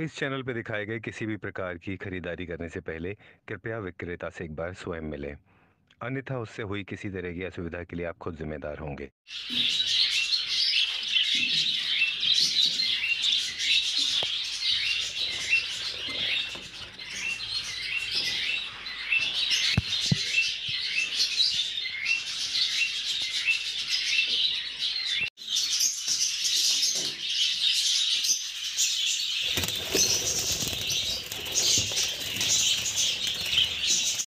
इस चैनल पर दिखाए गए किसी भी प्रकार की खरीदारी करने से पहले कृपया विक्रेता से एक बार स्वयं मिलें अन्यथा उससे हुई किसी तरह की असुविधा के लिए आप खुद जिम्मेदार होंगे